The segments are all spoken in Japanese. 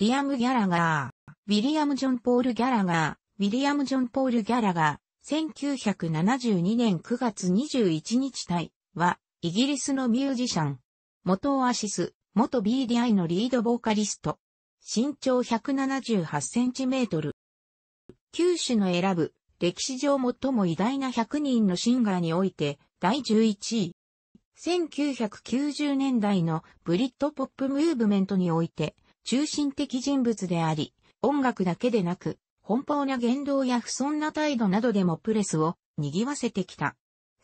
リアム・ギャラガー、ウィリアム・ジョン・ポール・ギャラガー、ウィリアム・ジョン・ポール・ギャラガー、1972年9月21日体は、イギリスのミュージシャン。元オアシス、元 BDI のリードボーカリスト。身長178センチメートル。九種の選ぶ、歴史上最も偉大な100人のシンガーにおいて、第11位。1990年代のブリッドポップムーブメントにおいて、中心的人物であり、音楽だけでなく、奔放な言動や不遜な態度などでもプレスを賑わせてきた。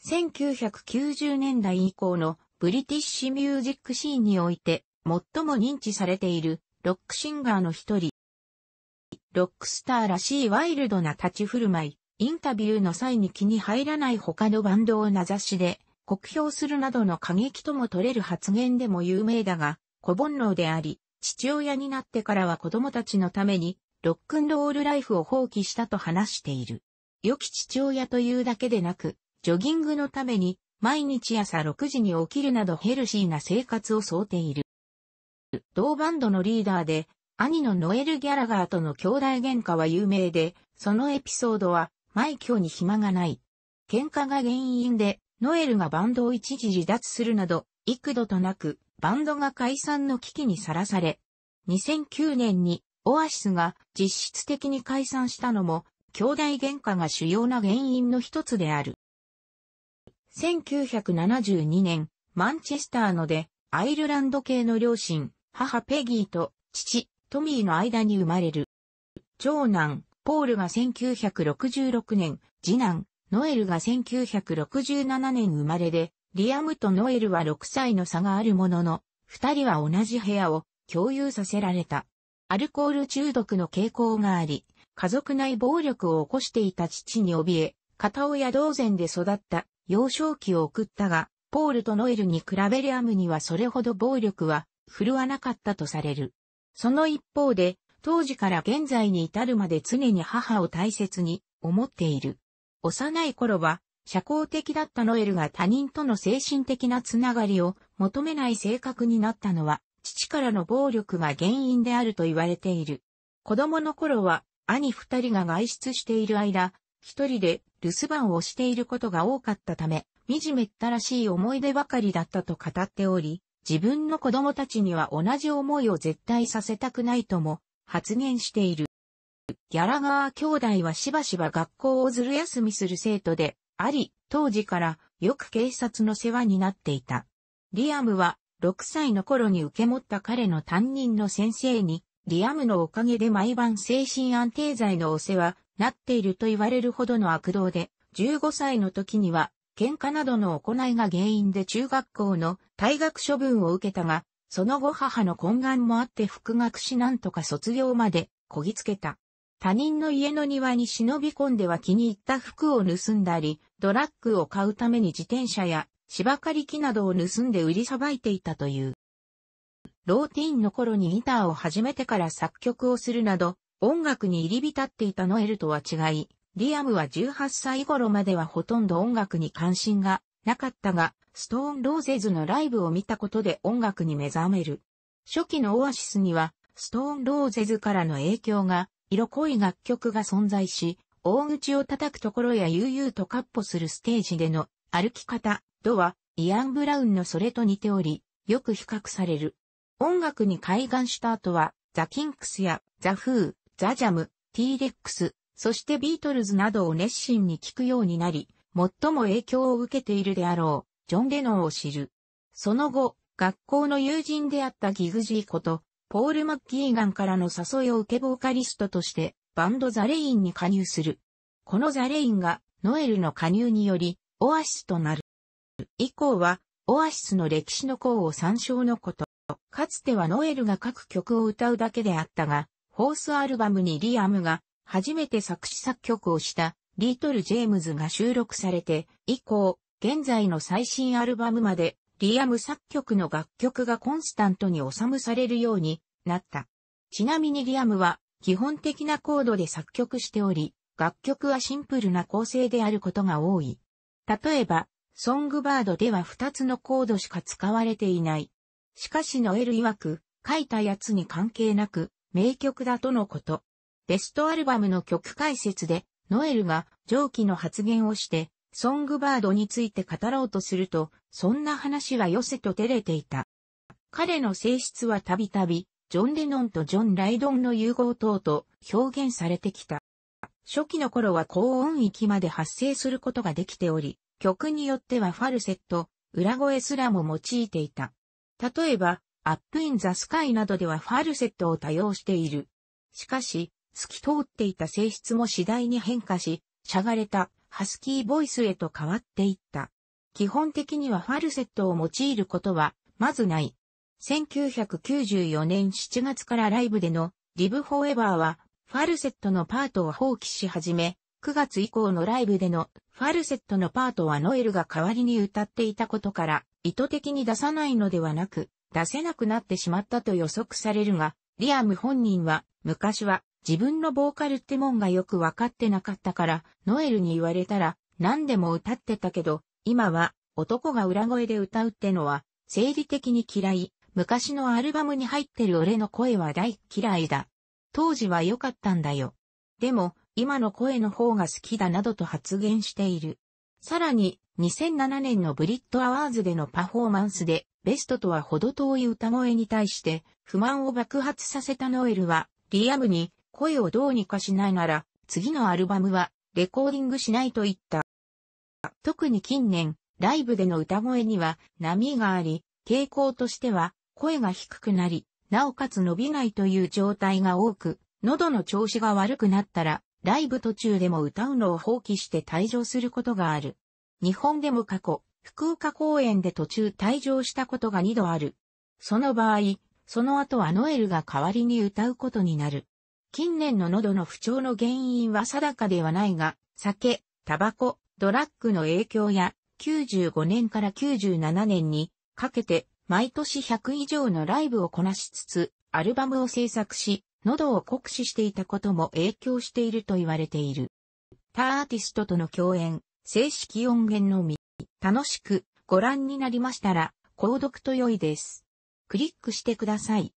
1990年代以降のブリティッシュミュージックシーンにおいて最も認知されているロックシンガーの一人。ロックスターらしいワイルドな立ち振る舞い、インタビューの際に気に入らない他のバンドを名指しで酷評するなどの過激とも取れる発言でも有名だが、小煩悩であり、父親になってからは子供たちのために、ロックンロールライフを放棄したと話している。良き父親というだけでなく、ジョギングのために、毎日朝6時に起きるなどヘルシーな生活を想定いる。同バンドのリーダーで、兄のノエル・ギャラガーとの兄弟喧嘩は有名で、そのエピソードは、毎挙に暇がない。喧嘩が原因で、ノエルがバンドを一時離脱するなど、幾度となく、バンドが解散の危機にさらされ、2009年にオアシスが実質的に解散したのも、兄弟喧嘩が主要な原因の一つである。1972年、マンチェスターので、アイルランド系の両親、母ペギーと父、トミーの間に生まれる。長男、ポールが1966年、次男、ノエルが1967年生まれで、リアムとノエルは6歳の差があるものの、二人は同じ部屋を共有させられた。アルコール中毒の傾向があり、家族内暴力を起こしていた父に怯え、片親同然で育った幼少期を送ったが、ポールとノエルに比べリアムにはそれほど暴力は振るわなかったとされる。その一方で、当時から現在に至るまで常に母を大切に思っている。幼い頃は社交的だったノエルが他人との精神的なつながりを求めない性格になったのは、父からの暴力が原因であると言われている。子供の頃は、兄二人が外出している間、一人で留守番をしていることが多かったため、惨めったらしい思い出ばかりだったと語っており、自分の子供たちには同じ思いを絶対させたくないとも発言している。ギャラガー兄弟はしばしば学校をずる休みする生徒で、あり、当時からよく警察の世話になっていた。リアムは6歳の頃に受け持った彼の担任の先生に、リアムのおかげで毎晩精神安定剤のお世話、なっていると言われるほどの悪道で、15歳の時には、喧嘩などの行いが原因で中学校の退学処分を受けたが、その後母の懇願もあって復学しなんとか卒業までこぎつけた。他人の家の庭に忍び込んでは気に入った服を盗んだり、ドラッグを買うために自転車や芝刈り機などを盗んで売りさばいていたという。ローティーンの頃にギターを始めてから作曲をするなど、音楽に入り浸っていたノエルとは違い、リアムは18歳頃まではほとんど音楽に関心がなかったが、ストーンローゼズのライブを見たことで音楽に目覚める。初期のオアシスには、ストーンローゼズからの影響が色濃い楽曲が存在し、大口を叩くところや悠々とカッポするステージでの歩き方、とはイアン・ブラウンのそれと似ており、よく比較される。音楽に開眼した後は、ザ・キンクスやザ・フー、ザ・ジャム、ティー・レックス、そしてビートルズなどを熱心に聴くようになり、最も影響を受けているであろう、ジョン・レノンを知る。その後、学校の友人であったギグジーこと、ポール・マッキーガンからの誘いを受けボーカリストとしてバンドザレインに加入する。このザレインがノエルの加入によりオアシスとなる。以降はオアシスの歴史の項を参照のこと。かつてはノエルが各曲を歌うだけであったが、フォースアルバムにリアムが初めて作詞作曲をしたリートル・ジェームズが収録されて、以降、現在の最新アルバムまでリアム作曲の楽曲がコンスタントに収むされるようになった。ちなみにリアムは基本的なコードで作曲しており、楽曲はシンプルな構成であることが多い。例えば、ソングバードでは2つのコードしか使われていない。しかしノエル曰く、書いたやつに関係なく、名曲だとのこと。ベストアルバムの曲解説で、ノエルが上記の発言をして、ソングバードについて語ろうとすると、そんな話は寄せと照れていた。彼の性質はたびたび、ジョン・レノンとジョン・ライドンの融合等と表現されてきた。初期の頃は高音域まで発生することができており、曲によってはファルセット、裏声すらも用いていた。例えば、アップインザスカイなどではファルセットを多用している。しかし、透き通っていた性質も次第に変化し、しゃがれたハスキーボイスへと変わっていった。基本的にはファルセットを用いることは、まずない。1994年7月からライブでのリブフォーエバーは、ファルセットのパートを放棄し始め、9月以降のライブでのファルセットのパートはノエルが代わりに歌っていたことから、意図的に出さないのではなく、出せなくなってしまったと予測されるが、リアム本人は、昔は自分のボーカルってもんがよくわかってなかったから、ノエルに言われたら、何でも歌ってたけど、今は男が裏声で歌うってのは、生理的に嫌い、昔のアルバムに入ってる俺の声は大嫌いだ。当時は良かったんだよ。でも、今の声の方が好きだなどと発言している。さらに、2007年のブリットアワーズでのパフォーマンスで、ベストとは程遠い歌声に対して、不満を爆発させたノエルは、リアムに、声をどうにかしないなら、次のアルバムは、レコーディングしないと言った。特に近年、ライブでの歌声には波があり、傾向としては声が低くなり、なおかつ伸びないという状態が多く、喉の調子が悪くなったら、ライブ途中でも歌うのを放棄して退場することがある。日本でも過去、福岡公演で途中退場したことが2度ある。その場合、その後はノエルが代わりに歌うことになる。近年の喉の不調の原因は定かではないが、酒、タバコ、ドラッグの影響や、95年から97年にかけて毎年100以上のライブをこなしつつ、アルバムを制作し、喉を酷使していたことも影響していると言われている。他アーティストとの共演、正式音源のみ、楽しくご覧になりましたら、購読と良いです。クリックしてください。